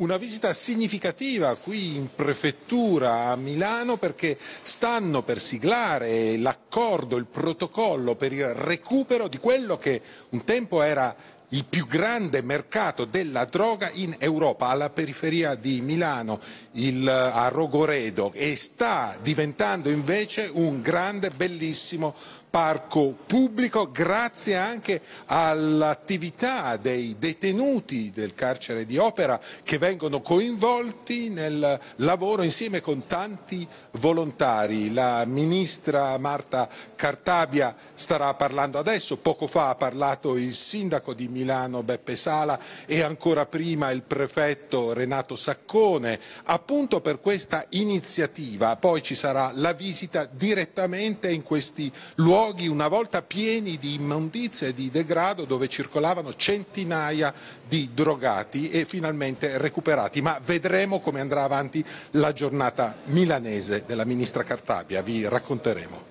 una visita significativa qui in prefettura a Milano perché stanno per siglare l'accordo, il protocollo per il recupero di quello che un tempo era il più grande mercato della droga in Europa, alla periferia di Milano, il, a Rogoredo, e sta diventando invece un grande, bellissimo parco pubblico grazie anche all'attività dei detenuti del carcere di Opera che vengono coinvolti nel lavoro insieme con tanti volontari. La ministra Marta Cartabia starà parlando adesso, poco fa ha parlato il sindaco di Milano Milano Beppe Sala e ancora prima il prefetto Renato Saccone, appunto per questa iniziativa. Poi ci sarà la visita direttamente in questi luoghi una volta pieni di immondizie e di degrado dove circolavano centinaia di drogati e finalmente recuperati. Ma vedremo come andrà avanti la giornata milanese della ministra Cartabia, vi racconteremo.